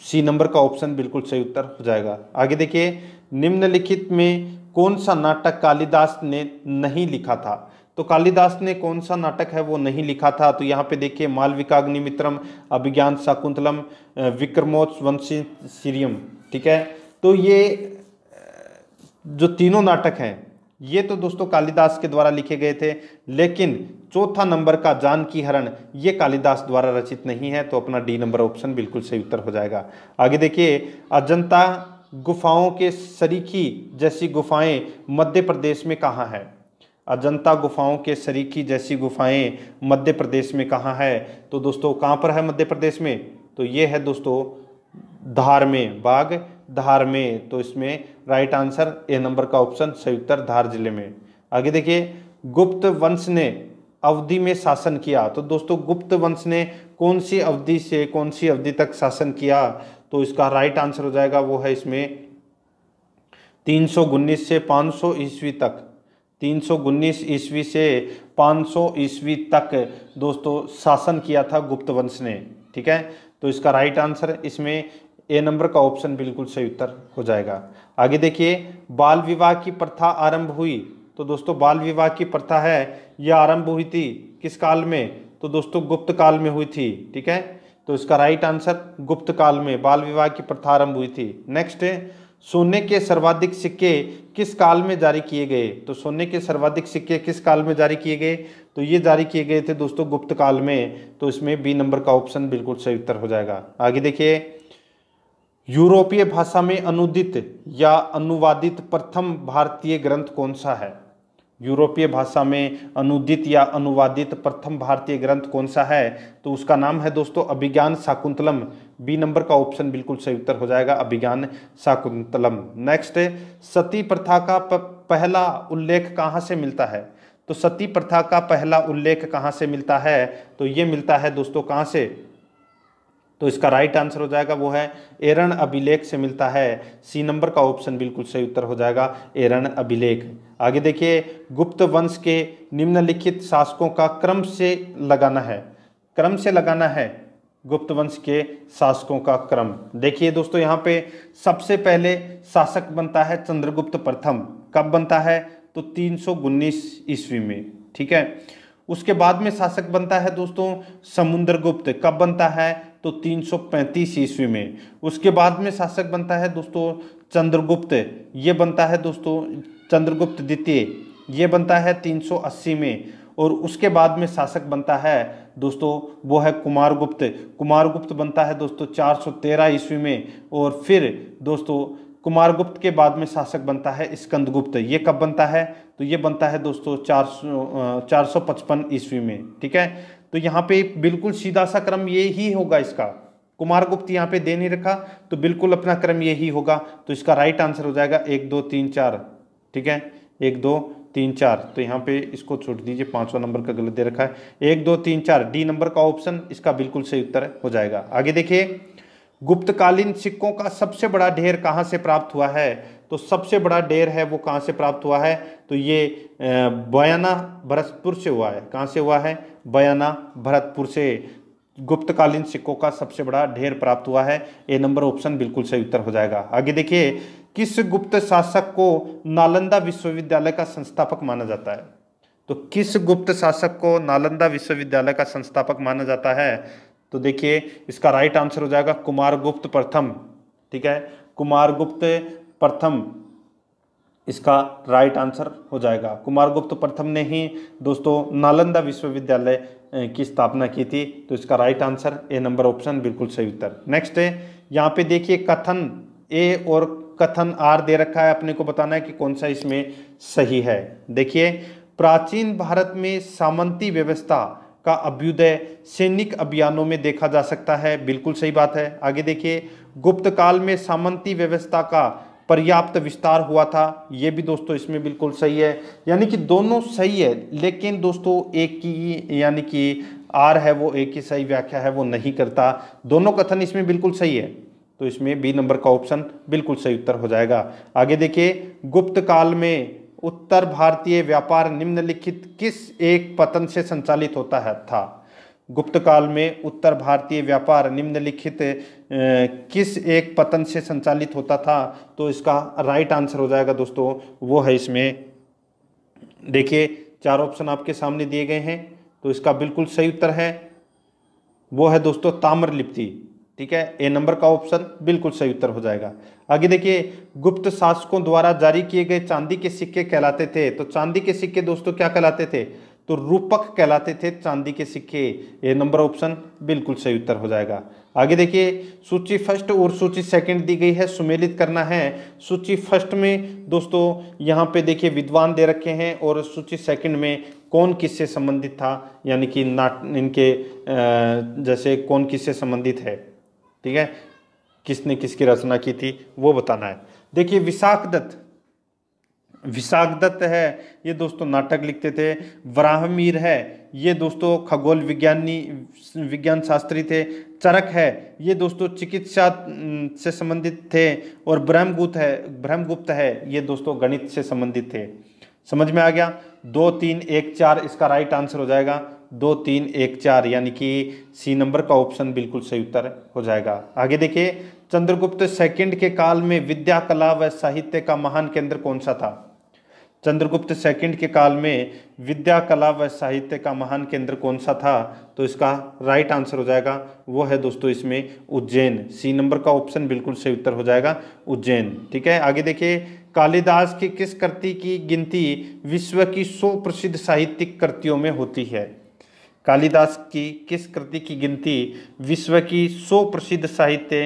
सी नंबर का ऑप्शन बिल्कुल सही उत्तर हो जाएगा आगे देखिए निम्नलिखित में कौन सा नाटक कालिदास ने नहीं लिखा था तो कालिदास ने कौन सा नाटक है वो नहीं लिखा था तो यहाँ पे देखिए मालविकाग्निमित्रम अभिज्ञान शाकुंतलम विक्रमोच वंशी सीरियम ठीक है तो ये जो तीनों नाटक हैं ये तो दोस्तों कालिदास के द्वारा लिखे गए थे लेकिन चौथा नंबर का जानकी हरण ये कालिदास द्वारा रचित नहीं है तो अपना डी नंबर ऑप्शन बिल्कुल सही उत्तर हो जाएगा आगे देखिए अजंता गुफाओं के सरीखी जैसी गुफाएं मध्य प्रदेश में कहाँ है अजंता गुफाओं के सरीखी जैसी गुफाएं मध्य प्रदेश में कहाँ है तो दोस्तों कहाँ पर है मध्य प्रदेश में तो ये है दोस्तों धार में बाघ धार में तो इसमें राइट आंसर ए नंबर का ऑप्शन सही उत्तर धार जिले में आगे देखिए गुप्त वंश ने अवधि में शासन किया तो दोस्तों गुप्त वंश ने कौन सी अवधि से कौन सी अवधि तक शासन किया तो इसका राइट आंसर हो जाएगा वो है इसमें तीन से सौ ईस्वी तक तीन सौ ईस्वी से 500 ईस्वी तक दोस्तों शासन किया था गुप्त वंश ने ठीक है तो इसका राइट आंसर इसमें ए नंबर का ऑप्शन बिल्कुल सही उत्तर हो जाएगा आगे देखिए बाल विवाह की प्रथा आरंभ हुई तो दोस्तों बाल विवाह की प्रथा है यह आरंभ हुई थी किस काल में तो दोस्तों गुप्त काल में हुई थी ठीक है तो इसका राइट आंसर गुप्त काल में बाल विवाह की प्रथा आरंभ हुई थी नेक्स्ट सोने के सर्वाधिक सिक्के किस काल में जारी किए गए तो सोने के सर्वाधिक सिक्के किस काल में जारी किए गए तो ये जारी किए गए थे दोस्तों गुप्त काल में तो इसमें बी नंबर का ऑप्शन बिल्कुल सही उत्तर हो जाएगा आगे देखिए यूरोपीय भाषा में अनुदित या अनुवादित प्रथम भारतीय ग्रंथ कौन सा है यूरोपीय भाषा में अनुदित या अनुवादित प्रथम भारतीय ग्रंथ कौन सा है तो उसका नाम है दोस्तों अभिज्ञान शाकुंतलम बी नंबर का ऑप्शन बिल्कुल सही उत्तर हो जाएगा अभिज्ञान शाकुंतलम नेक्स्ट सती प्रथा का पहला उल्लेख कहाँ से मिलता है तो सती प्रथा का पहला उल्लेख कहाँ से मिलता है तो ये मिलता है दोस्तों कहाँ से तो इसका राइट आंसर हो जाएगा वो है एरन अभिलेख से मिलता है सी नंबर का ऑप्शन बिल्कुल सही उत्तर हो जाएगा एरन अभिलेख आगे देखिए गुप्त वंश के निम्नलिखित शासकों का क्रम से लगाना है क्रम से लगाना है गुप्त वंश के शासकों का क्रम देखिए दोस्तों यहाँ पे सबसे पहले शासक बनता है चंद्रगुप्त प्रथम कब बनता है तो तीन ईस्वी में ठीक है उसके बाद में शासक बनता है दोस्तों समुद्रगुप्त कब बनता है तो 335 ईस्वी में उसके बाद में शासक बनता है दोस्तों चंद्रगुप्त ये बनता है दोस्तों चंद्रगुप्त द्वितीय ये बनता है 380 में और उसके बाद में शासक बनता है दोस्तों वो है कुमारगुप्त कुमारगुप्त बनता है दोस्तों 413 ईस्वी में और फिर दोस्तों कुमारगुप्त के बाद में शासक बनता है स्कंदगुप्त ये कब बनता है तो ये बनता है दोस्तों चार सौ ईस्वी में ठीक है तो यहाँ पे बिल्कुल सीधा सा क्रम ये ही होगा इसका कुमार गुप्त यहाँ पे दे नहीं रखा तो बिल्कुल अपना क्रम ये ही होगा तो इसका राइट आंसर हो जाएगा एक दो तीन चार ठीक है एक दो तीन चार तो यहाँ पे इसको छोड़ दीजिए पाँचवा नंबर का गलत दे रखा है एक दो तीन चार डी नंबर का ऑप्शन इसका बिल्कुल सही उत्तर हो जाएगा आगे देखिए गुप्तकालीन सिक्कों का सबसे बड़ा ढेर कहाँ से प्राप्त हुआ है तो सबसे बड़ा डेर है वो कहाँ से प्राप्त हुआ है तो ये बयाना भरतपुर से हुआ है कहाँ से हुआ है बयाना भरतपुर से गुप्तकालीन सिक्कों का सबसे बड़ा ढेर प्राप्त हुआ है ए नंबर ऑप्शन बिल्कुल सही उत्तर हो जाएगा आगे देखिए किस गुप्त शासक को नालंदा विश्वविद्यालय का संस्थापक माना जाता है तो किस गुप्त शासक को नालंदा विश्वविद्यालय का संस्थापक माना जाता है तो देखिए इसका राइट आंसर हो जाएगा कुमार गुप्त प्रथम ठीक है कुमार गुप्त प्रथम इसका राइट आंसर हो जाएगा कुमार गुप्त प्रथम ने ही दोस्तों नालंदा विश्वविद्यालय की स्थापना की थी तो इसका right answer A number option बिल्कुल सही उत्तर नेक्स्ट है यहाँ पे देखिए कथन ए और कथन आर दे रखा है अपने को बताना है कि कौन सा इसमें सही है देखिए प्राचीन भारत में सामंती व्यवस्था का अभ्युदय सैनिक अभियानों में देखा जा सकता है बिल्कुल सही बात है आगे देखिए गुप्त काल में सामंती व्यवस्था का पर्याप्त विस्तार हुआ था ये भी दोस्तों इसमें बिल्कुल सही है यानी कि दोनों सही है लेकिन दोस्तों एक की यानी कि आर है वो एक की सही व्याख्या है वो नहीं करता दोनों कथन इसमें बिल्कुल सही है तो इसमें बी नंबर का ऑप्शन बिल्कुल सही उत्तर हो जाएगा आगे देखिए गुप्त काल में उत्तर भारतीय व्यापार निम्नलिखित किस एक पतन से संचालित होता है था गुप्त काल में उत्तर भारतीय व्यापार निम्नलिखित किस एक पतन से संचालित होता था तो इसका राइट आंसर हो जाएगा दोस्तों वो है इसमें देखिए चार ऑप्शन आपके सामने दिए गए हैं तो इसका बिल्कुल सही उत्तर है वो है दोस्तों ताम्रलिप्ति ठीक है ए नंबर का ऑप्शन बिल्कुल सही उत्तर हो जाएगा आगे देखिए गुप्त शासकों द्वारा जारी किए गए चांदी के सिक्के कहलाते थे तो चांदी के सिक्के दोस्तों क्या कहलाते थे तो रूपक कहलाते थे चांदी के सिक्के ये नंबर ऑप्शन बिल्कुल सही उत्तर हो जाएगा आगे देखिए सूची फर्स्ट और सूची सेकंड दी गई है सुमेलित करना है सूची फर्स्ट में दोस्तों यहाँ पे देखिए विद्वान दे रखे हैं और सूची सेकंड में कौन किससे संबंधित था यानी कि नाट इनके जैसे कौन किससे संबंधित है ठीक है किसने किसकी रचना की थी वो बताना है देखिए विशाख दत्त विशाख है ये दोस्तों नाटक लिखते थे वराहमीर है ये दोस्तों खगोल विज्ञानी विज्ञान शास्त्री थे चरक है ये दोस्तों चिकित्सा से संबंधित थे और ब्रह्मगुप्त है ब्रह्मगुप्त है ये दोस्तों गणित से संबंधित थे समझ में आ गया दो तीन एक चार इसका राइट आंसर हो जाएगा दो तीन एक चार यानी कि सी नंबर का ऑप्शन बिल्कुल सही उत्तर हो जाएगा आगे देखिए चंद्रगुप्त सेकंड के काल में विद्या कला व साहित्य का महान केंद्र कौन सा था चंद्रगुप्त सेकंड के काल में विद्या कला व साहित्य का महान केंद्र कौन सा था तो इसका राइट आंसर हो जाएगा वो है दोस्तों इसमें उज्जैन सी नंबर का ऑप्शन बिल्कुल सही उत्तर हो जाएगा उज्जैन ठीक है आगे देखिए कालिदास की किस कृति की गिनती विश्व की सौ प्रसिद्ध साहित्यिक कृतियों में होती है कालिदास की किस कृति की गिनती विश्व की सौ प्रसिद्ध साहित्य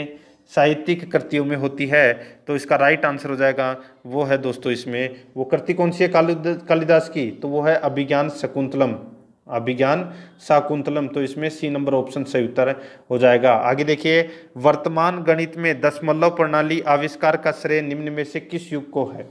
साहित्यिक कृतियों में होती है तो इसका राइट आंसर हो जाएगा वो है दोस्तों इसमें वो कृति कौन सी है कालिदास की तो वो है अभिज्ञान शकुंतलम अभिज्ञान शाकुंतलम तो इसमें सी नंबर ऑप्शन सही उत्तर हो जाएगा आगे देखिए वर्तमान गणित में दशमलव प्रणाली आविष्कार का श्रेय निम्न में से किस युग को है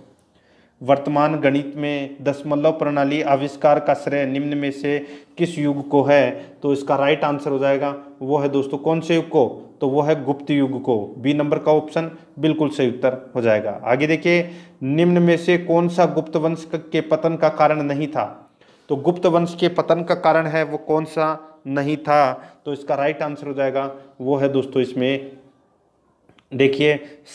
वर्तमान गणित में दशमलव प्रणाली आविष्कार का श्रेय निम्न में से किस युग को है तो इसका राइट आंसर हो जाएगा वो है दोस्तों कौन से युग को तो वो है गुप्त युग को बी नंबर का ऑप्शन बिल्कुल सही उत्तर हो जाएगा आगे देखिए निम्न में से कौन सा गुप्त वंश के पतन का कारण नहीं था तो गुप्त वंश के पतन का कारण है वो कौन सा नहीं था तो इसका राइट आंसर हो जाएगा वो है दोस्तों इसमें देखिए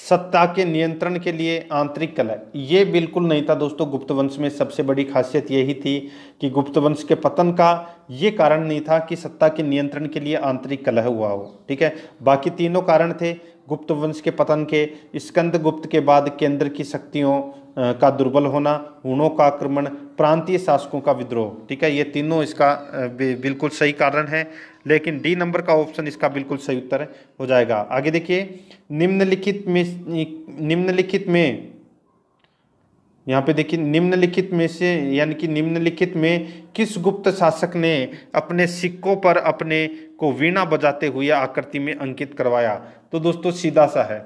सत्ता के नियंत्रण के लिए आंतरिक कलह ये बिल्कुल नहीं था दोस्तों गुप्त वंश में सबसे बड़ी खासियत यही थी कि गुप्त वंश के पतन का ये कारण नहीं था कि सत्ता के नियंत्रण के लिए आंतरिक कलह हुआ हो ठीक है बाकी तीनों कारण थे गुप्त वंश के पतन के स्कंद गुप्त के बाद केंद्र की शक्तियों का दुर्बल होना हुणों का आक्रमण प्रांतीय शासकों का विद्रोह ठीक है ये तीनों इसका बिल्कुल सही कारण है लेकिन डी नंबर का ऑप्शन इसका बिल्कुल सही उत्तर हो जाएगा आगे देखिए निम्नलिखित में निम्नलिखित में यहाँ पे देखिए निम्नलिखित में से यानी कि निम्नलिखित में किस गुप्त शासक ने अपने सिक्कों पर अपने को वीणा बजाते हुए आकृति में अंकित करवाया तो दोस्तों सीधा सा है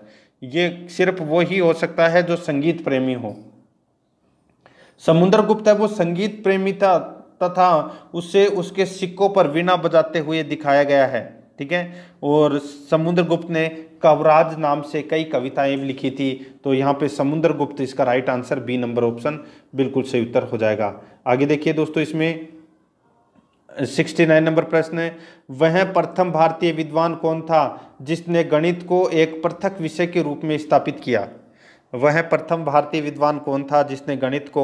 ये सिर्फ वो ही हो सकता है जो संगीत प्रेमी हो समुद्र गुप्त है वो संगीत प्रेमी था तथा उसे उसके सिक्कों पर वीणा बजाते हुए दिखाया गया है ठीक है और समुद्रगुप्त ने कवराज नाम से कई कविताएं भी लिखी थी तो यहाँ पे समुद्रगुप्त इसका right answer B number option बिल्कुल सही उत्तर हो जाएगा आगे देखिए दोस्तों इसमें सिक्सटी नाइन नंबर प्रश्न है वह प्रथम भारतीय विद्वान कौन था जिसने गणित को एक पृथक विषय के रूप में स्थापित किया वह प्रथम भारतीय विद्वान कौन था जिसने गणित को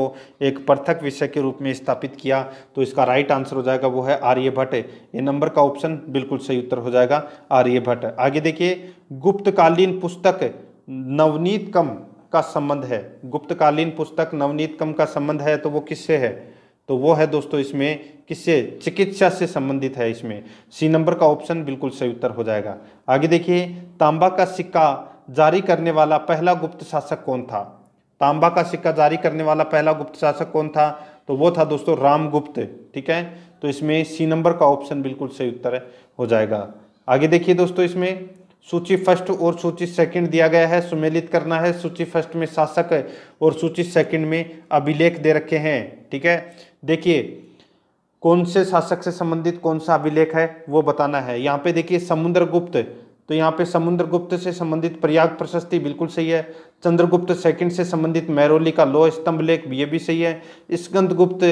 एक पृथक विषय के रूप में स्थापित किया तो इसका राइट आंसर हो जाएगा वो है आर्यभट्ट ये नंबर का ऑप्शन बिल्कुल सही उत्तर हो जाएगा आर्यभट्ट आगे देखिए गुप्तकालीन पुस्तक नवनीत कम का संबंध है गुप्तकालीन पुस्तक नवनीत कम का संबंध है तो वो किससे है तो वो है दोस्तों इसमें किससे चिकित्सा से संबंधित है इसमें सी नंबर का ऑप्शन बिल्कुल सही उत्तर हो जाएगा आगे देखिए तांबा का सिक्का जारी करने वाला पहला गुप्त शासक कौन था तांबा का सिक्का जारी करने वाला पहला गुप्त शासक कौन था तो वो था दोस्तों रामगुप्त ठीक है तो इसमें सी नंबर का ऑप्शन बिल्कुल सही उत्तर हो जाएगा आगे देखिए दोस्तों इसमें सूची फर्स्ट और सूची सेकंड दिया गया है सुमेलित करना है सूची फर्स्ट में शासक और सूची सेकंड में अभिलेख दे रखे हैं ठीक है देखिए कौन से शासक से संबंधित कौन सा अभिलेख है वो बताना है यहाँ पे देखिए समुद्रगुप्त तो यहाँ पे समुद्रगुप्त से संबंधित प्रयाग प्रशस्ति बिल्कुल सही है चंद्रगुप्त सेकंड से संबंधित मैरोली का लो स्तंभ लेख ये भी सही है गुप्त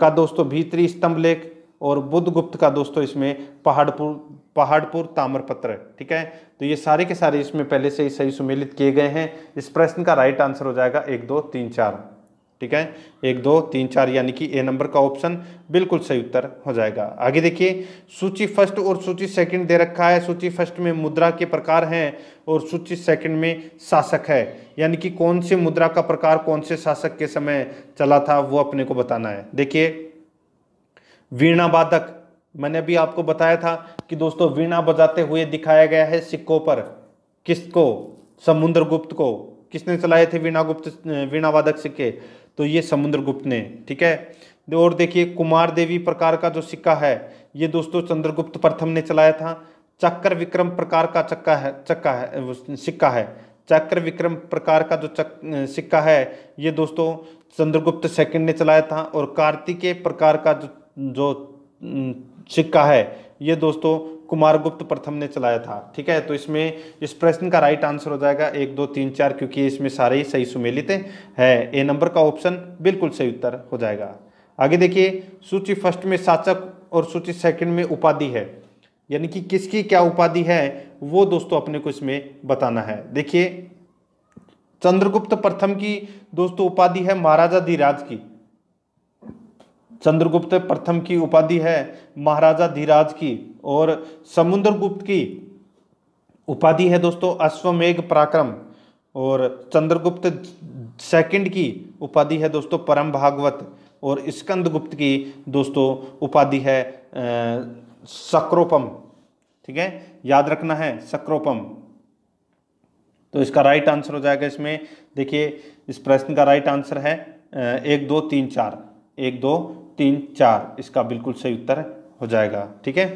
का दोस्तों भीतरी स्तंभ लेख और गुप्त का दोस्तों इसमें पहाड़पुर पहाड़पुर ताम्रपत्र ठीक है तो ये सारे के सारे इसमें पहले से ही सही सुमेलित किए गए हैं इस प्रश्न का राइट आंसर हो जाएगा एक दो तीन चार ठीक है एक दो तीन चार यानी कि ए नंबर का ऑप्शन बिल्कुल सही उत्तर हो जाएगा आगे देखिए सूची फर्स्ट और सूची सेकंड दे रखा है सूची फर्स्ट में मुद्रा के प्रकार हैं और सूची सेकंड में शासक है यानी कि कौन से मुद्रा का प्रकार कौन से शासक के समय चला था वो अपने को बताना है देखिए वीणा बाधक मैंने अभी आपको बताया था कि दोस्तों वीणा बजाते हुए दिखाया गया है सिक्कों पर किसको समुद्र गुप्त को किसने चलाए थे वीणा गुप्त वीणावादक सिक्के तो ये समुद्रगुप्त ने ठीक है और देखिए कुमार देवी प्रकार का जो सिक्का है ये दोस्तों चंद्रगुप्त प्रथम ने चलाया था चक्र विक्रम प्रकार का चक्का है चक्का है सिक्का है चक्र विक्रम प्रकार का जो चक सिक्का है ये दोस्तों चंद्रगुप्त सेकंड ने चलाया था और कार्तिकेय प्रकार का जो जो सिक्का है ये दोस्तों कुमार गुप्त प्रथम ने चलाया था ठीक है तो इसमें इस प्रश्न का राइट आंसर हो जाएगा एक दो तीन चार क्योंकि इसमें सारे ही सही सुमेलित है ए नंबर का ऑप्शन बिल्कुल सही उत्तर हो जाएगा आगे देखिए सूची फर्स्ट में शासक और सूची सेकंड में उपाधि है यानी कि किसकी क्या उपाधि है वो दोस्तों अपने को इसमें बताना है देखिए चंद्रगुप्त प्रथम की दोस्तों उपाधि है महाराजा धीराज की चंद्रगुप्त प्रथम की उपाधि है महाराजा धीराज की और समुद्रगुप्त की उपाधि है दोस्तों अश्वमेघ पराक्रम और चंद्रगुप्त सेकंड की उपाधि है दोस्तों परम भागवत और स्कंदगुप्त की दोस्तों उपाधि है सक्रोपम ठीक है याद रखना है सक्रोपम तो इसका राइट आंसर हो जाएगा इसमें देखिए इस प्रश्न का राइट आंसर है एक दो तीन चार एक दो तीन चार इसका बिल्कुल सही उत्तर हो जाएगा ठीक है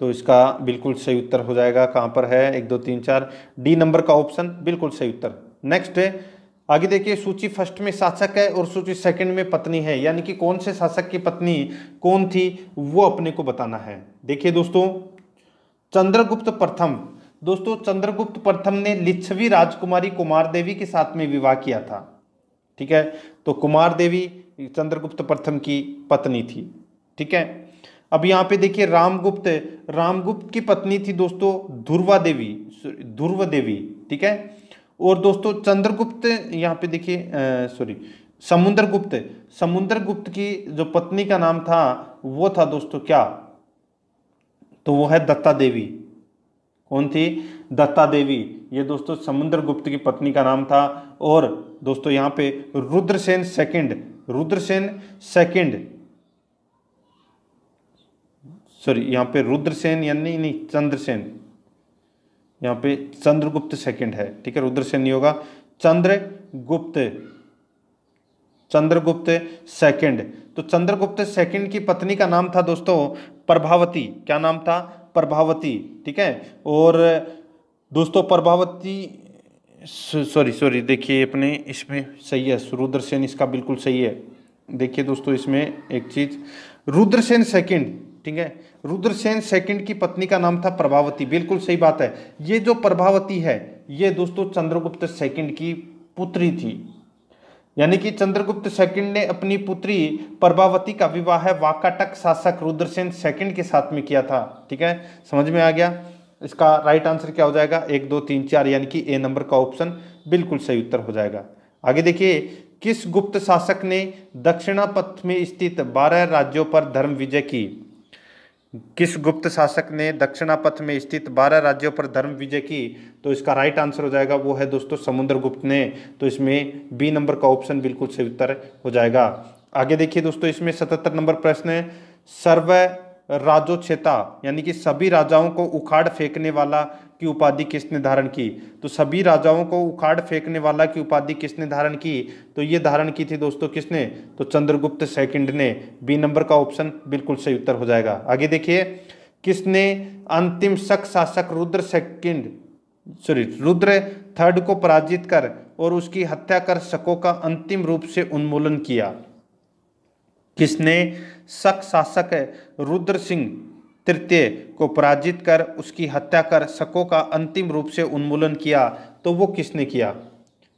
तो इसका बिल्कुल सही उत्तर हो जाएगा कहाँ पर है एक दो तीन चार डी नंबर का ऑप्शन बिल्कुल सही उत्तर नेक्स्ट है आगे देखिए सूची फर्स्ट में शासक है और सूची सेकंड में पत्नी है यानी कि कौन से शासक की पत्नी कौन थी वो अपने को बताना है देखिए दोस्तों चंद्रगुप्त प्रथम दोस्तों चंद्रगुप्त प्रथम ने लिच्छवी राजकुमारी कुमार देवी के साथ में विवाह किया था ठीक है तो कुमार देवी चंद्रगुप्त प्रथम की पत्नी थी ठीक है अब यहाँ पे देखिए रामगुप्त रामगुप्त की पत्नी थी दोस्तों ध्रुवा देवी ध्रुव देवी ठीक है और दोस्तों चंद्रगुप्त यहाँ पे देखिए सॉरी समुद्रगुप्त समुद्रगुप्त की जो पत्नी का नाम था वो था दोस्तों क्या तो वो है दत्ता देवी कौन थी दत्ता देवी ये दोस्तों समुद्रगुप्त की पत्नी का नाम था और दोस्तों यहाँ पे Rudrasena second Rudrasena second sorry यहाँ पे रुद्रसेन यानी नहीं चंद्रसेन यहाँ पे चंद्रगुप्त सेकंड है ठीक है रुद्रसेन नहीं होगा चंद्रगुप्त चंद्रगुप्त सेकंड तो चंद्रगुप्त सेकंड की पत्नी का नाम था दोस्तों प्रभावती क्या नाम था प्रभावती ठीक है और दोस्तों प्रभावती सॉरी सॉरी देखिए अपने इसमें सही है रुद्रसेन इसका बिल्कुल सही है देखिए दोस्तों इसमें एक चीज़ रुद्रसेन सेकंड ठीक है रुद्रसेन सेकंड की पत्नी का नाम था प्रभावती बिल्कुल सही बात है ये जो प्रभावती है ये दोस्तों चंद्रगुप्त सेकंड की पुत्री थी यानी कि चंद्रगुप्त सेकंड ने अपनी पुत्री प्रभावती का विवाह है वाकाटक शासक रुद्रसेन सेकंड के साथ में किया था ठीक है समझ में आ गया इसका राइट आंसर क्या हो जाएगा एक दो तीन चार यानी कि ए नंबर का ऑप्शन बिल्कुल सही उत्तर हो जाएगा आगे देखिए किस गुप्त शासक ने दक्षिणापथ में स्थित बारह राज्यों पर धर्म विजय की किस गुप्त शासक ने दक्षिणापथ में स्थित बारह राज्यों पर धर्म विजय की तो इसका राइट आंसर हो जाएगा वो है दोस्तों समुद्रगुप्त ने तो इसमें बी नंबर का ऑप्शन बिल्कुल सही उत्तर हो जाएगा आगे देखिए दोस्तों इसमें सतहत्तर नंबर प्रश्न है सर्व राजोचेता यानी कि सभी राजाओं को उखाड़ फेंकने वाला की उपाधि किसने धारण की तो सभी राजाओं को उखाड़ फेंकने वाला की उपाधि किसने धारण की तो ये धारण की थी दोस्तों किसने तो चंद्रगुप्त सेकंड ने बी नंबर का ऑप्शन बिल्कुल सही उत्तर हो जाएगा आगे देखिए किसने अंतिम शक शासक Rudra second sorry Rudra third को पराजित कर और उसकी हत्या कर शकों का अंतिम रूप से उन्मूलन किया किसने शक शासक रुद्र सिंह तृतीय को पराजित कर उसकी हत्या कर शकों का अंतिम रूप से उन्मूलन किया तो वो किसने किया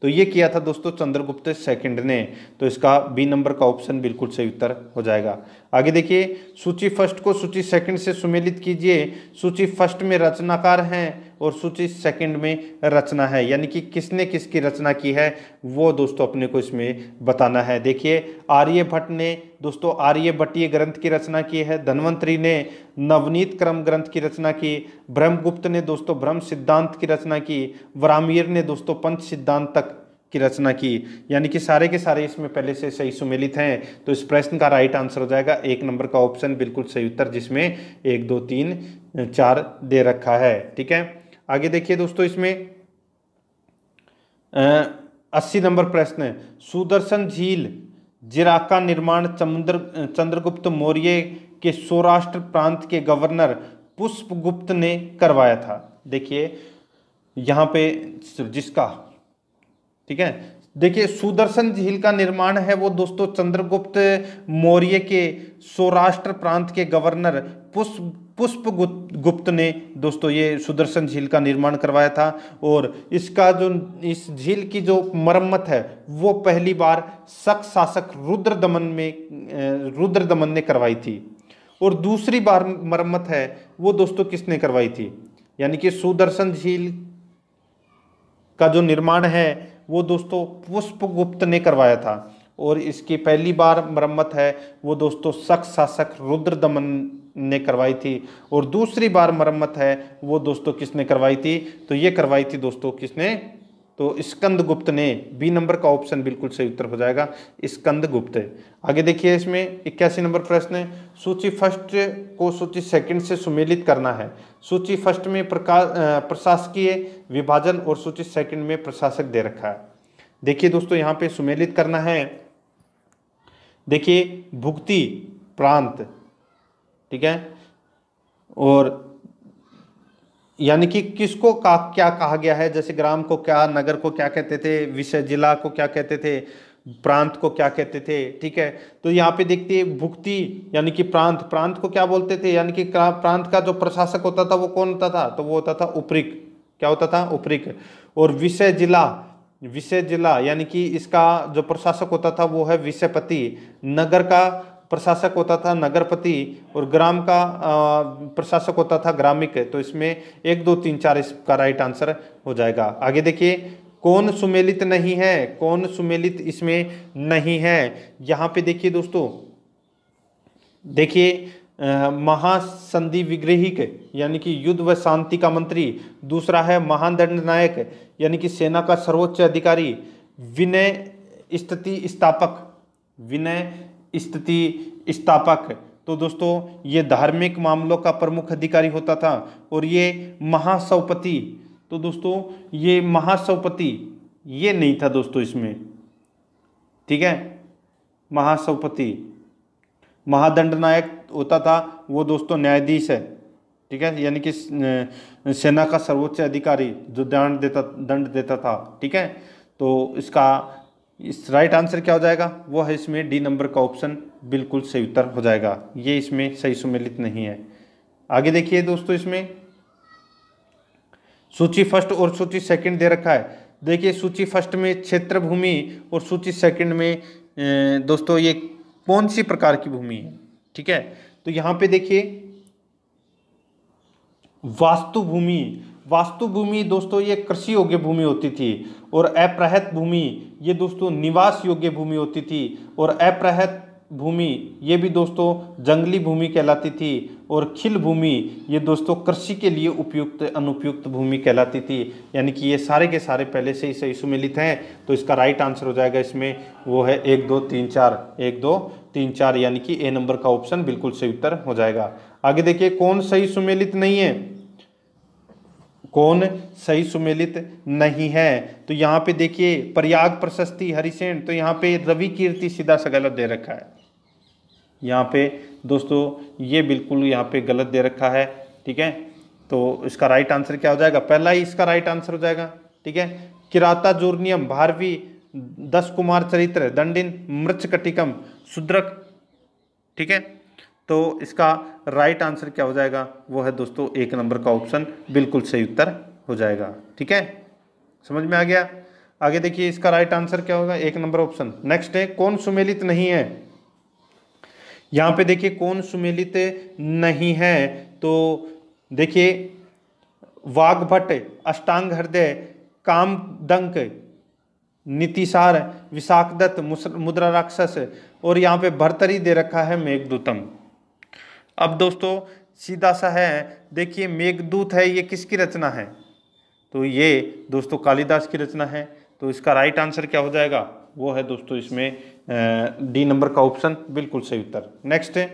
तो ये किया था दोस्तों चंद्रगुप्त सेकंड ने तो इसका बी नंबर का ऑप्शन बिल्कुल सही उत्तर हो जाएगा आगे देखिए सूची फर्स्ट को सूची सेकंड से सुमेलित कीजिए सूची फर्स्ट में रचनाकार हैं और सूची सेकंड में रचना है यानी कि किसने किसकी रचना की है वो दोस्तों अपने को इसमें बताना है देखिए आर्यभट्ट ने दोस्तों आर्यभट्टीय ग्रंथ की रचना की है धनवंतरी ने नवनीत क्रम ग्रंथ की रचना की ब्रह्मगुप्त ने दोस्तों ब्रह्म सिद्धांत की रचना की वरामीर ने दोस्तों पंच सिद्धांत तक की रचना की यानी कि सारे के सारे इसमें पहले से सही सुमेलित हैं तो इस प्रश्न का राइट आंसर हो जाएगा एक नंबर का ऑप्शन बिल्कुल सही उत्तर जिसमें एक दो तीन चार दे रखा है ठीक है आगे देखिए दोस्तों इसमें अस्सी नंबर प्रश्न सुदर्शन झील जिरा का निर्माण चंद्र चंद्रगुप्त मौर्य के सौराष्ट्र प्रांत के गवर्नर पुष्पगुप्त ने करवाया था देखिए यहाँ पे जिसका ठीक है देखिए सुदर्शन झील का निर्माण है वो दोस्तों चंद्रगुप्त मौर्य के सौराष्ट्र प्रांत के गवर्नर पुष्प पुष्प गुप्त ने दोस्तों ये सुदर्शन झील का निर्माण करवाया था और इसका जो इस झील की जो मरम्मत है वो पहली बार शक शासक रुद्र दमन में रुद्र दमन ने करवाई थी और दूसरी बार मरम्मत है वो दोस्तों किसने करवाई थी यानी कि सुदर्शन झील का जो निर्माण है वो दोस्तों पुष्पगुप्त ने करवाया था और इसकी पहली बार मरम्मत है वो दोस्तों शक शासक रुद्र दमन ने करवाई थी और दूसरी बार मरम्मत है वो दोस्तों किसने करवाई थी तो ये करवाई थी दोस्तों किसने तो स्कंद गुप्त ने बी नंबर का ऑप्शन बिल्कुल सही उत्तर हो जाएगा स्कंद गुप्त आगे देखिए इसमें इक्यासी नंबर प्रश्न है सूची फर्स्ट को सूची सेकंड से सुमेलित करना है सूची फर्स्ट में प्रकाश प्रशासकीय विभाजन और सूची सेकंड में प्रशासक दे रखा है देखिए दोस्तों यहाँ पे सुमेलित करना है देखिए भुक्ति प्रांत ठीक है और यानी कि किसको का क्या कहा गया है जैसे ग्राम को क्या नगर को क्या कहते थे विषय जिला को क्या कहते थे प्रांत को क्या कहते थे ठीक है तो यहाँ पे देखते हैं भुक्ति यानी कि प्रांत प्रांत को क्या बोलते थे यानी कि प्रांत का जो प्रशासक होता था वो कौन होता था तो वो होता था उपरिक क्या होता था उपरिक और विषय जिला विषय जिला यानी कि इसका जो प्रशासक होता था वो है विषयपति नगर का प्रशासक होता था नगरपति और ग्राम का प्रशासक होता था ग्रामिक तो इसमें एक दो तीन चार इसका राइट आंसर हो जाएगा आगे देखिए कौन सुमेलित नहीं है कौन सुमेलित इसमें नहीं है यहाँ पे देखिए दोस्तों देखिए महासंधि विग्रहिक यानी कि युद्ध व शांति का मंत्री दूसरा है महान दंड नायक यानी कि सेना का सर्वोच्च अधिकारी विनय स्थिति स्थापक विनय स्थिति स्थापक तो दोस्तों ये धार्मिक मामलों का प्रमुख अधिकारी होता था और ये महासौपति तो दोस्तों ये महासौपति ये नहीं था दोस्तों इसमें ठीक है महासौपति महादंड नायक होता था वो दोस्तों न्यायाधीश है ठीक है यानी कि सेना का सर्वोच्च अधिकारी जो दंड देता दंड देता था ठीक है तो इसका इस राइट आंसर क्या हो जाएगा वो है इसमें डी नंबर का ऑप्शन बिल्कुल सही उत्तर हो जाएगा ये इसमें सही सुमेलित नहीं है आगे देखिए दोस्तों इसमें सूची फर्स्ट और सूची सेकंड दे रखा है देखिए सूची फर्स्ट में क्षेत्र भूमि और सूची सेकंड में दोस्तों ये कौन सी प्रकार की भूमि है ठीक है तो यहाँ पे देखिए वास्तु भूमि वास्तु भूमि दोस्तों ये कृषि योग्य भूमि होती थी और अप्रहत भूमि ये दोस्तों निवास योग्य भूमि होती थी और अप्रहत भूमि ये भी दोस्तों जंगली भूमि कहलाती थी और खिल भूमि ये दोस्तों कृषि के लिए उपयुक्त अनुपयुक्त भूमि कहलाती थी यानी कि ये सारे के सारे पहले से ही सही सुमिलित हैं तो इसका राइट आंसर हो जाएगा इसमें वो है एक दो तीन चार एक दो तीन चार यानी कि ए नंबर का ऑप्शन बिल्कुल सही उत्तर हो जाएगा आगे देखिए कौन सही सुमिलित नहीं है कौन सही सुमेलित नहीं है तो यहाँ पे देखिए प्रयाग प्रशस्ति हरिसेन तो यहाँ पे रवि कीर्ति सीधा सा गलत दे रखा है यहाँ पे दोस्तों ये बिल्कुल यहाँ पे गलत दे रखा है ठीक है तो इसका राइट आंसर क्या हो जाएगा पहला ही इसका राइट आंसर हो जाएगा ठीक है किराता जूर्नियम भारवी दस कुमार चरित्र दंडिन मृच कटिकम शुद्रक ठीक है तो इसका राइट आंसर क्या हो जाएगा वो है दोस्तों एक नंबर का ऑप्शन बिल्कुल सही उत्तर हो जाएगा ठीक है समझ में आ गया आगे देखिए इसका राइट आंसर क्या होगा एक नंबर ऑप्शन नेक्स्ट है कौन सुमेलित नहीं है यहां पे देखिए कौन सुमेलित नहीं है तो देखिए भट्ट अष्टांग हृदय कामदंक नीतिसार विशाखदत्त मुद्रा राक्षस और यहाँ पे भर्तरी दे रखा है मेघदूतम अब दोस्तों सीधा सा है देखिए मेघदूत है ये किसकी रचना है तो ये दोस्तों कालिदास की रचना है तो इसका राइट आंसर क्या हो जाएगा वो है दोस्तों इसमें डी नंबर का ऑप्शन बिल्कुल सही उत्तर नेक्स्ट है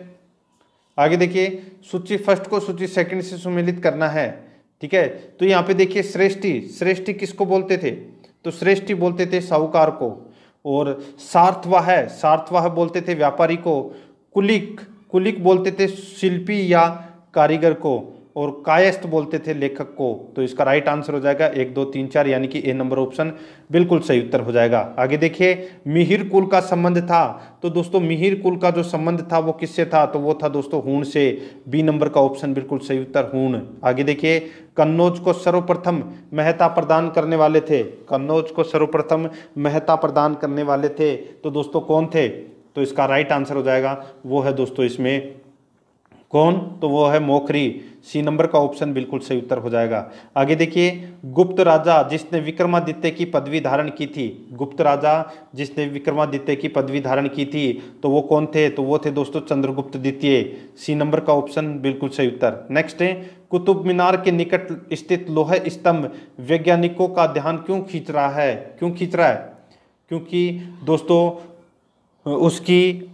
आगे देखिए सूची फर्स्ट को सूची सेकंड से सुमिलित करना है ठीक है तो यहाँ पे देखिए श्रेष्ठी श्रेष्ठी किसको बोलते थे तो श्रेष्ठी बोलते थे साहूकार को और सार्थवाह है सार्थवाह बोलते थे व्यापारी को कुलिक कुलिक बोलते थे शिल्पी या कारीगर को और कायस्थ बोलते थे लेखक को तो इसका राइट आंसर हो जाएगा एक दो तीन चार यानी कि ए नंबर ऑप्शन बिल्कुल सही उत्तर हो जाएगा आगे देखिए मिहिर कुल का संबंध था तो दोस्तों मिहिर कुल का जो संबंध था वो किससे था तो वो था दोस्तों हूण से बी नंबर का ऑप्शन बिल्कुल सही उत्तर हूण आगे देखिए कन्नौज को सर्वप्रथम महता प्रदान करने वाले थे कन्नौज को सर्वप्रथम महता प्रदान करने वाले थे तो दोस्तों कौन थे तो इसका राइट आंसर हो जाएगा वो है दोस्तों इसमें कौन तो वो है मोखरी सी नंबर का ऑप्शन बिल्कुल सही उत्तर हो जाएगा आगे देखिए गुप्त राजा जिसने विक्रमादित्य की पदवी धारण की थी गुप्त राजा जिसने विक्रमादित्य की पदवी धारण की थी तो वो कौन थे तो वो थे दोस्तों चंद्रगुप्त द्वितीय सी नंबर का ऑप्शन बिल्कुल सही उत्तर नेक्स्ट है कुतुब मीनार के निकट स्थित लोह स्तंभ वैज्ञानिकों का ध्यान क्यों खींच रहा है क्यों खींच रहा है क्योंकि दोस्तों उसकी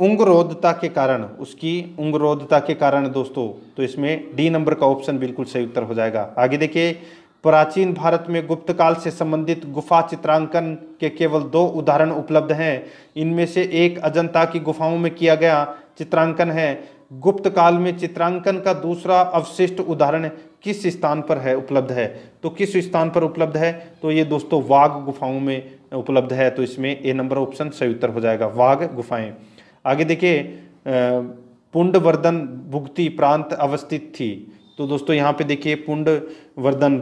उंगरोधता के कारण उसकी उंगरोधता के कारण दोस्तों तो इसमें डी नंबर का ऑप्शन बिल्कुल सही उत्तर हो जाएगा आगे देखिए प्राचीन भारत में गुप्त काल से संबंधित गुफा चित्रांकन के केवल दो उदाहरण उपलब्ध हैं इनमें से एक अजंता की गुफाओं में किया गया चित्रांकन है गुप्त काल में चित्रांकन का दूसरा अवशिष्ट उदाहरण किस स्थान पर है उपलब्ध है तो किस स्थान पर उपलब्ध है तो ये दोस्तों वाघ गुफाओं में उपलब्ध है तो इसमें ए नंबर ऑप्शन सही उत्तर हो जाएगा वाघ गुफाएं आगे देखिए पुंडवर्धन भुक्ति प्रांत अवस्थित थी तो दोस्तों यहाँ पे देखिए पुंड वर्धन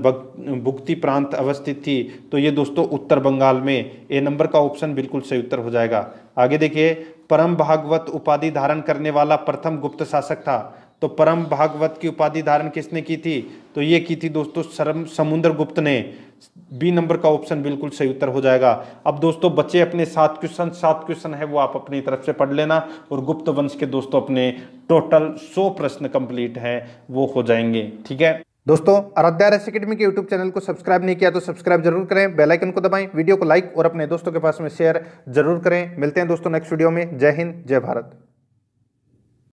भुक्ति प्रांत अवस्थित थी तो ये दोस्तों उत्तर बंगाल में ए नंबर का ऑप्शन बिल्कुल सही उत्तर हो जाएगा आगे देखिए परम भागवत उपाधि धारण करने वाला प्रथम गुप्त शासक था तो परम भागवत की उपाधि धारण किसने की थी तो ये की थी दोस्तों समुद्र गुप्त ने बी नंबर का ऑप्शन बिल्कुल सही उत्तर हो जाएगा अब दोस्तों बच्चे अपने सात क्वेश्चन सात क्वेश्चन है वो आप अपनी तरफ से पढ़ लेना और गुप्त वंश के दोस्तों अपने टोटल सौ प्रश्न कंप्लीट है वो हो जाएंगे ठीक है दोस्तों आराध्या रेस अकेडमी के यूट्यूब चैनल को सब्सक्राइब नहीं किया तो सब्सक्राइब जरूर करें बेल आइकन को दबाएं वीडियो को लाइक और अपने दोस्तों के पास में शेयर जरूर करें मिलते हैं दोस्तों नेक्स्ट वीडियो में जय हिंद जय भारत